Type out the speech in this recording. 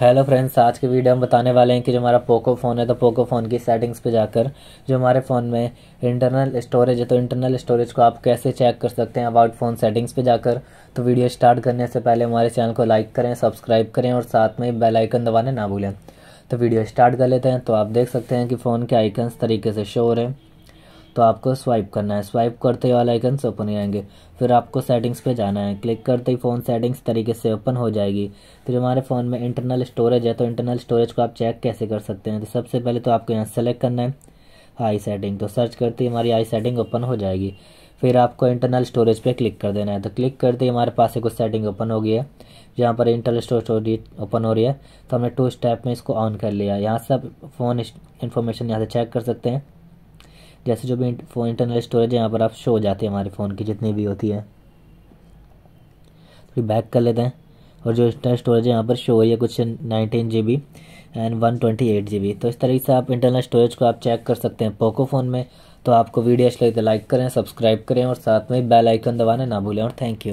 hello friends आज के video हम बताने वाले हैं कि जो हमारा पोको फ़ोन है तो पोको फ़ोन की सेटिंग्स पे जाकर जो हमारे फ़ोन में इंटरनल स्टोरेज है तो इंटरनल स्टोरेज को आप कैसे चेक कर सकते हैं अबाउट फ़ोन सेटिंग्स पे जाकर तो वीडियो स्टार्ट करने से पहले हमारे चैनल को लाइक करें सब्सक्राइब करें और साथ में बेलाइकन दबाने ना भूलें तो वीडियो स्टार्ट कर लेते हैं तो आप देख सकते हैं कि फ़ोन के आइकन्स तरीके से शो हो रहे हैं तो आपको स्वाइप करना है स्वाइप करते ही वाला आइकन ओपन हो आएंगे फिर आपको सेटिंग्स पे जाना है क्लिक करते ही फ़ोन सेटिंग्स तरीके से ओपन हो जाएगी फिर हमारे फ़ोन में इंटरनल स्टोरेज है तो इंटरनल स्टोरेज को आप चेक कैसे कर सकते हैं तो सबसे पहले तो आपको यहाँ सेलेक्ट करना है आई सेटिंग तो सर्च करते ही हमारी आई सेटिंग ओपन हो जाएगी फिर आपको इंटरनल स्टोरेज पे क्लिक कर देना है तो क्लिक करते ही हमारे पास कुछ सेटिंग ओपन हो गई है जहाँ पर इंटरनल स्टोरेज ओपन हो रही है तो हमने टू स्टेप में इसको ऑन कर लिया यहाँ से आप फ़ोन इंफॉर्मेशन यहाँ से चेक कर सकते हैं जैसे जो भी फोन इंटरनल स्टोरेज है यहाँ पर आप शो हो जाते हैं हमारे फ़ोन की जितनी भी होती है थोड़ी बैक कर लेते हैं और जो इंटरनल स्टोरेज है यहाँ पर शो हो है कुछ nineteen G B and one twenty eight G B तो इस तरीके से आप इंटरनल स्टोरेज को आप चेक कर सकते हैं पोको फ़ोन में तो आपको वीडियो अच्छी लगी तो लाइक करें सब्सक्राइब करें और साथ में बेल आइकन दबाना ना भूलें और थैंक यू